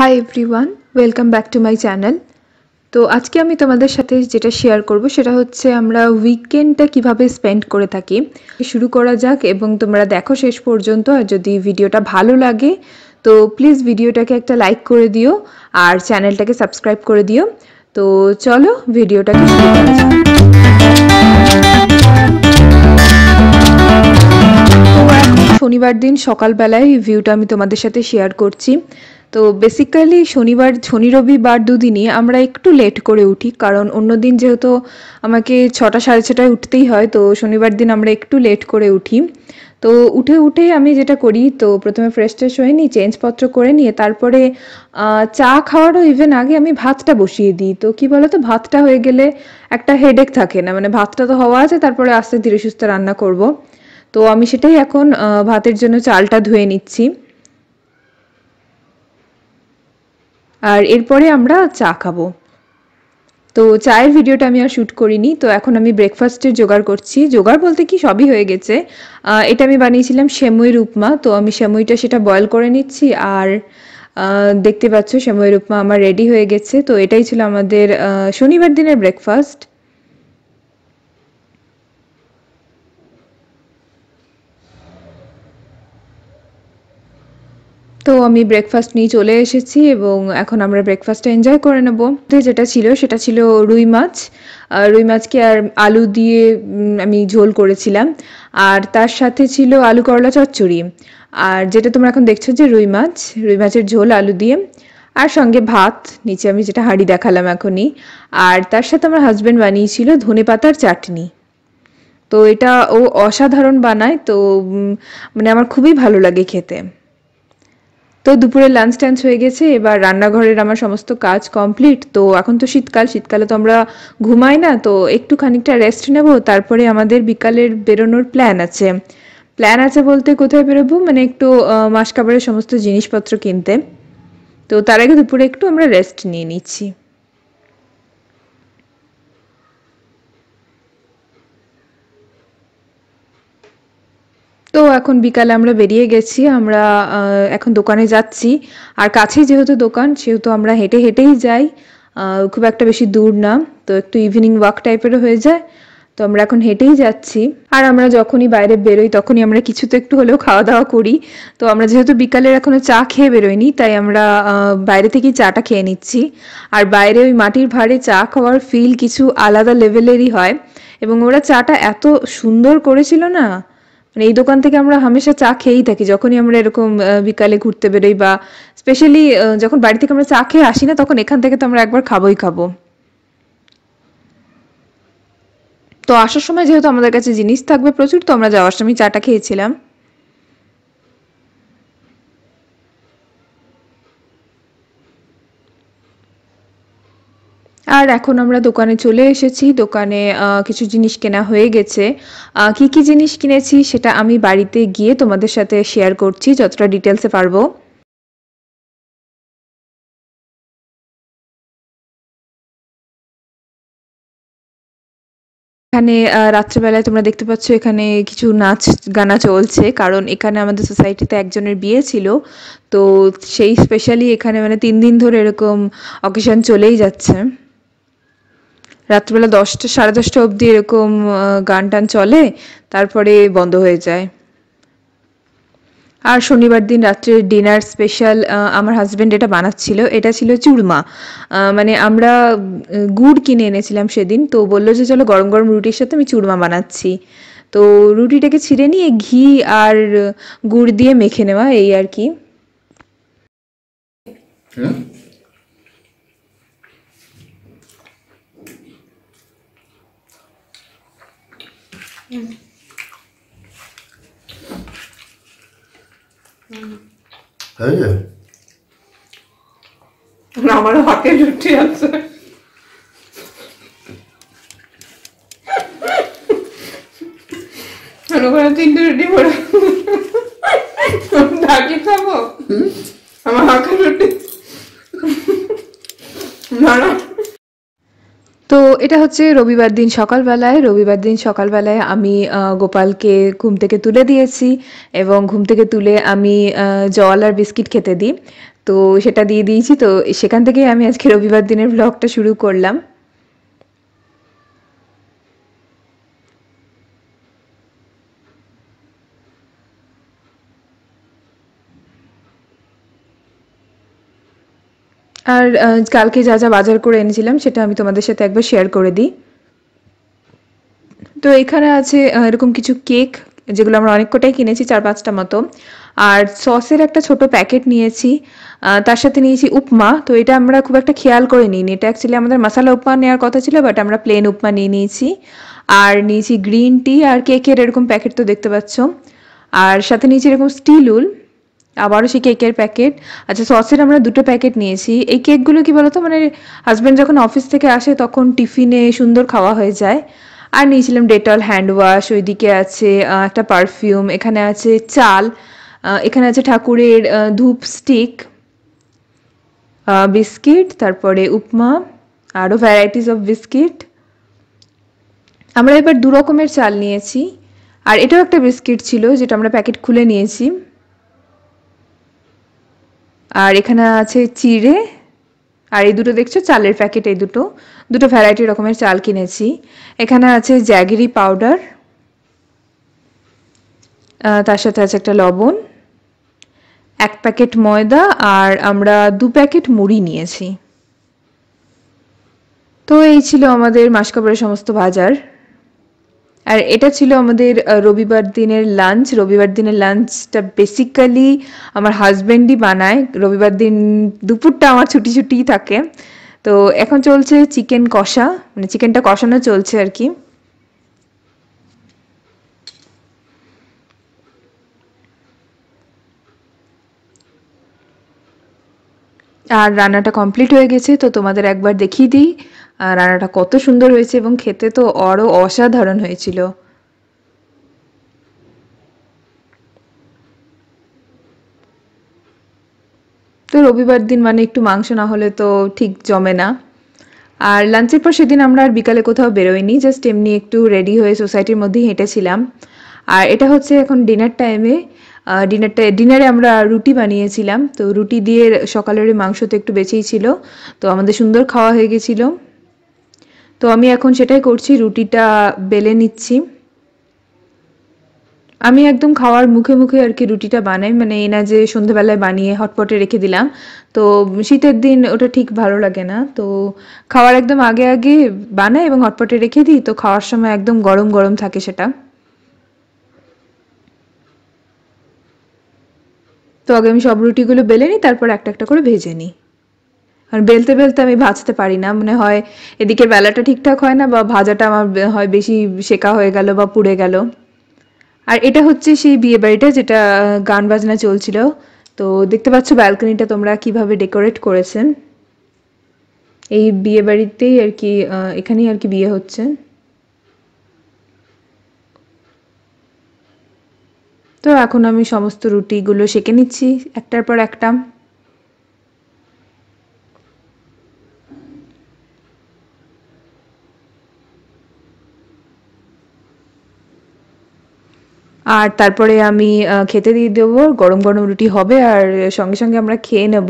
High everyone welcome back to my channel তো আজকে আমি তোমাদের সাথে যেটা শেয়ার করব সেটা হচ্ছে আমরা উইকেন্ডটা কিভাবে স্পেন্ড করে থাকি শুরু করা যাক এবং তোমরা দেখো শেষ পর্যন্ত আর যদি ভিডিওটা ভালো লাগে তো প্লিজ ভিডিওটাকে একটা লাইক করে দিও আর চ্যানেলটাকে সাবস্ক্রাইব করে দিও তো চলো ভিডিওটাকে শুরু শনিবার দিন সকালবেলায় ভিউটা আমি তোমাদের সাথে শেয়ার করছি তো বেসিক্যালি শনিবার শনি রবিবার দুদিনই আমরা একটু লেট করে উঠি কারণ অন্য দিন যেহেতু আমাকে ছটা সাড়ে ছটায় উঠতেই হয় তো শনিবার দিন আমরা একটু লেট করে উঠি তো উঠে উঠে আমি যেটা করি তো প্রথমে ফ্রেশ ট্রেশ হয়ে নিই চেঞ্জপত্র করে নিয়ে তারপরে চা খাওয়ারও ইভেন আগে আমি ভাতটা বসিয়ে দিই তো কি বলতো ভাতটা হয়ে গেলে একটা হেডেক থাকে না মানে ভাতটা তো হওয়া আছে তারপরে আস্তে ধীরে সুস্থে রান্না করব তো আমি সেটাই এখন ভাতের জন্য চালটা ধুয়ে নিচ্ছি আর এরপরে আমরা চা খাবো তো চায়ের ভিডিওটা আমি আর শ্যুট করিনি তো এখন আমি ব্রেকফাস্টের জোগাড় করছি জোগাড় বলতে কি সবই হয়ে গেছে এটা আমি বানিয়েছিলাম শ্যামইর উপমা তো আমি শ্যামইটা সেটা বয়ল করে নিচ্ছি আর দেখতে পাচ্ছ শ্যামইর উপমা আমার রেডি হয়ে গেছে তো এটাই ছিল আমাদের শনিবার দিনের ব্রেকফাস্ট তো আমি ব্রেকফাস্ট নিয়ে চলে এসেছি এবং এখন আমরা ব্রেকফাস্টটা এনজয় করে নেবো যেটা ছিল সেটা ছিল রুই মাছ রুই মাছকে আর আলু দিয়ে আমি ঝোল করেছিলাম আর তার সাথে ছিল আলু করলা চচ্চড়ি আর যেটা তোমরা এখন দেখছো যে রুই মাছ রুই মাছের ঝোল আলু দিয়ে আর সঙ্গে ভাত নিচে আমি যেটা হাঁড়ি দেখালাম এখনই আর তার সাথে আমার হাজব্যান্ড বানিয়েছিল ধনে পাতার চাটনি তো এটা ও অসাধারণ বানায় তো মানে আমার খুবই ভালো লাগে খেতে তো দুপুরে লাঞ্চ টাঞ্চ হয়ে গেছে এবার রান্নাঘরের আমার সমস্ত কাজ কমপ্লিট তো এখন তো শীতকাল শীতকালে তো আমরা ঘুমাই না তো একটু খানিকটা রেস্ট নেব তারপরে আমাদের বিকালের বেরোনোর প্ল্যান আছে প্ল্যান আছে বলতে কোথায় বেরোবো মানে একটু মাস কাবারের সমস্ত জিনিসপত্র কিনতে তো তার আগে দুপুরে একটু আমরা রেস্ট নিয়ে নিচ্ছি এখন বিকালে আমরা বেরিয়ে গেছি আমরা এখন দোকানে যাচ্ছি আর কাছেই যেহেতু দোকান সেহেতু আমরা হেঁটে হেঁটেই যাই খুব একটা বেশি দূর না তো একটু ইভিনিং ওয়াক টাইপেরও হয়ে যায় তো আমরা এখন হেঁটেই যাচ্ছি আর আমরা যখনই বাইরে বেরোই তখনই আমরা কিছু তো একটু হলেও খাওয়া দাওয়া করি তো আমরা যেহেতু বিকালের এখনো চা খেয়ে বেরোইনি তাই আমরা বাইরে থেকেই চাটা খেয়ে নিচ্ছি আর বাইরে ওই মাটির ভারে চা খাওয়ার ফিল কিছু আলাদা লেভেলেরই হয় এবং ওরা চাটা এত সুন্দর করেছিল না মানে এই দোকান থেকে আমরা হামেশা চা খেয়েই থাকি যখনই আমরা এরকম বিকালে ঘুরতে বেরোই বা স্পেশালি যখন বাড়ি থেকে আমরা চা খেয়ে আসি না তখন এখান থেকে তো আমরা একবার খাবোই খাবো তো আসার সময় যেহেতু আমাদের কাছে জিনিস থাকবে প্রচুর তো আমরা যাওয়ার সময় চাটা খেয়েছিলাম আর এখন আমরা দোকানে চলে এসেছি দোকানে কিছু জিনিস কেনা হয়ে গেছে কি কি জিনিস কিনেছি সেটা আমি বাড়িতে গিয়ে তোমাদের সাথে শেয়ার করছি যতটা ডিটেলসে পারবো এখানে রাত্রেবেলায় তোমরা দেখতে পাচ্ছ এখানে কিছু নাচ গানা চলছে কারণ এখানে আমাদের সোসাইটিতে একজনের বিয়ে ছিল তো সেই স্পেশালি এখানে মানে তিন দিন ধরে এরকম অকেশন চলেই যাচ্ছে রাত্রিবেলা দশটা সাড়ে দশটা অবধি এরকম গান টান চলে তারপরে বন্ধ হয়ে যায় আর শনিবার দিন রাত্রে ডিনার স্পেশাল আমার হাজব্যান্ড এটা বানাচ্ছিল এটা ছিল চুরমা মানে আমরা গুড় কিনে এনেছিলাম সেদিন তো বললো যে চলো গরম গরম রুটির সাথে আমি চুরমা বানাচ্ছি তো রুটিটাকে ছিঁড়ে নিয়ে ঘি আর গুড় দিয়ে মেখে নেওয়া এই আর কি হ্যাঁ? হ্যাঁ আমার হাতে লুটি আছে তিনটে রুটি খাবো আমার হাতে রুটি না না তো এটা হচ্ছে রবিবার দিন সকালবেলায় রবিবার দিন সকালবেলায় আমি গোপালকে ঘুম থেকে তুলে দিয়েছি এবং ঘুম থেকে তুলে আমি জল আর বিস্কিট খেতে দিই তো সেটা দিয়ে দিয়েছি তো সেখান থেকেই আমি আজকে রবিবার দিনের ব্লগটা শুরু করলাম আর কালকে যা যা বাজার করে এনেছিলাম সেটা আমি তোমাদের সাথে একবার শেয়ার করে দিই তো এখানে আছে এরকম কিছু কেক যেগুলো আমরা অনেক কটাই কিনেছি চার পাঁচটা মতো আর সসের একটা ছোট প্যাকেট নিয়েছি তার সাথে নিয়েছি উপমা তো এটা আমরা খুব একটা খেয়াল করে নিইনি এটা অ্যাকচুয়ালি আমাদের মশালা উপমা নেওয়ার কথা ছিল বাট আমরা প্লেন উপমা নিয়ে নিয়েছি আর নিয়েছি গ্রিন টি আর কেকের এরকম প্যাকেট তো দেখতে পাচ্ছ আর সাথে নিয়েছি এরকম স্টিল উল আবারও সেই কেকের প্যাকেট আচ্ছা সসের আমরা দুটো প্যাকেট নিয়েছি এই কেকগুলো কি বলতো মানে হাজব্যান্ড যখন অফিস থেকে আসে তখন টিফিনে সুন্দর খাওয়া হয়ে যায় আর নিয়েছিলাম ডেটল হ্যান্ড ওয়াশ ওইদিকে আছে একটা পারফিউম এখানে আছে চাল এখানে আছে ঠাকুরের ধূপ স্টিক বিস্কিট তারপরে উপমা আরও ভ্যারাইটিস অফ বিস্কিট আমরা এবার দু রকমের চাল নিয়েছি আর এটাও একটা বিস্কিট ছিল যেটা আমরা প্যাকেট খুলে নিয়েছি আর এখানে আছে চিড়ে আর এই দুটো দেখছো চালের প্যাকেট এই দুটো দুটো ভ্যারাইটি রকমের চাল কিনেছি এখানে আছে জ্যাগিরি পাউডার তার সাথে আছে একটা লবণ এক প্যাকেট ময়দা আর আমরা দু প্যাকেট মুড়ি নিয়েছি তো এই ছিল আমাদের মাসকাপড়ের সমস্ত বাজার আর এটা ছিল আমাদের রবিবার দিনের লাঞ্চ রবিবার দিনের লাঞ্চটা বেসিক্যালি আমার হাজব্যান্ডই বানায় রবিবার দিন দুপুরটা আমার ছুটি ছুটি থাকে তো এখন চলছে চিকেন কষা মানে চিকেনটা কষানো চলছে আর কি আর রান্নাটা কমপ্লিট হয়ে গেছে তো তোমাদের একবার দেখিয়ে দিই রান্নাটা কত সুন্দর হয়েছে এবং খেতে তো আরও অসাধারণ হয়েছিল তো রবিবার দিন মানে একটু মাংস না হলে তো ঠিক জমে না আর লাঞ্চের পর সেদিন আমরা আর বিকালে কোথাও বেরোইনি জাস্ট এমনি একটু রেডি হয়ে সোসাইটির মধ্যেই হেঁটেছিলাম আর এটা হচ্ছে এখন ডিনার টাইমে ডিনারটা ডিনারে আমরা রুটি বানিয়েছিলাম তো রুটি দিয়ে সকালের মাংস তো একটু বেঁচেই ছিল তো আমাদের সুন্দর খাওয়া হয়ে গেছিলো তো আমি এখন সেটাই করছি রুটিটা বেলে নিচ্ছি আমি একদম খাওয়ার মুখে মুখে আর কি রুটিটা বানাই মানে এই না যে সন্ধ্যাবেলায় বানিয়ে হটপটে রেখে দিলাম তো শীতের দিন ওটা ঠিক ভালো লাগে না তো খাওয়ার একদম আগে আগে বানাই এবং হটপটে রেখে দিই তো খাওয়ার সময় একদম গরম গরম থাকে সেটা তো আগে আমি সব রুটিগুলো বেলে নিই তারপর একটা একটা করে ভেজে নিই কারণ বেলতে বেলতে আমি ভাজতে পারি না মানে হয় এদিকে বেলাটা ঠিকঠাক হয় না বা ভাজাটা আমার হয় বেশি শেকা হয়ে গেল বা পুড়ে গেল আর এটা হচ্ছে সেই বিয়ে বাড়িটা যেটা গান বাজনা চলছিল তো দেখতে পাচ্ছ ব্যালকনিটা তোমরা কিভাবে ডেকোরেট করেছেন এই বিয়ে বাড়িতেই আর কি এখানেই আর কি বিয়ে হচ্ছে তো এখন আমি সমস্ত রুটিগুলো সেঁকে নিচ্ছি একটার পর একটা আর তারপরে আমি খেতে দিয়ে দেবো গরম গরম রুটি হবে আর সঙ্গে সঙ্গে আমরা খেয়ে নেব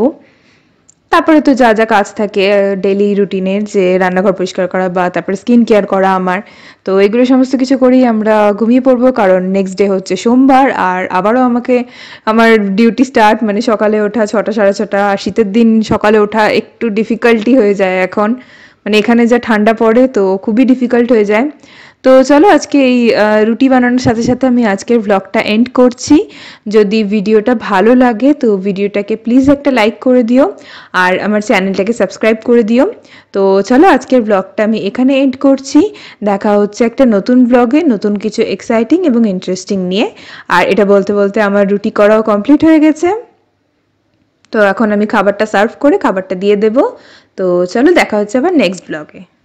তারপরে তো যা যা কাজ থাকে ডেলি রুটিনের যে রান্নাঘর পরিষ্কার করা বা তারপরে স্কিন কেয়ার করা আমার তো এগুলো সমস্ত কিছু করেই আমরা ঘুমিয়ে পড়বো কারণ নেক্সট ডে হচ্ছে সোমবার আর আবারও আমাকে আমার ডিউটি স্টার্ট মানে সকালে ওঠা ছটা সাড়ে ছটা আর শীতের দিন সকালে ওঠা একটু ডিফিকাল্টি হয়ে যায় এখন মানে এখানে যা ঠান্ডা পড়ে তো খুবই ডিফিকাল্ট হয়ে যায় তো চলো আজকে এই রুটি বানানোর সাথে সাথে আমি আজকের ব্লগটা এন্ড করছি যদি ভিডিওটা ভালো লাগে তো ভিডিওটাকে প্লিজ একটা লাইক করে দিও আর আমার চ্যানেলটাকে সাবস্ক্রাইব করে দিও তো চলো আজকের ব্লগটা আমি এখানে এন্ড করছি দেখা হচ্ছে একটা নতুন ব্লগে নতুন কিছু এক্সাইটিং এবং ইন্টারেস্টিং নিয়ে আর এটা বলতে বলতে আমার রুটি করাও কমপ্লিট হয়ে গেছে তো এখন আমি খাবারটা সার্ভ করে খাবারটা দিয়ে দেব তো চলো দেখা হচ্ছে আবার নেক্সট ব্লগে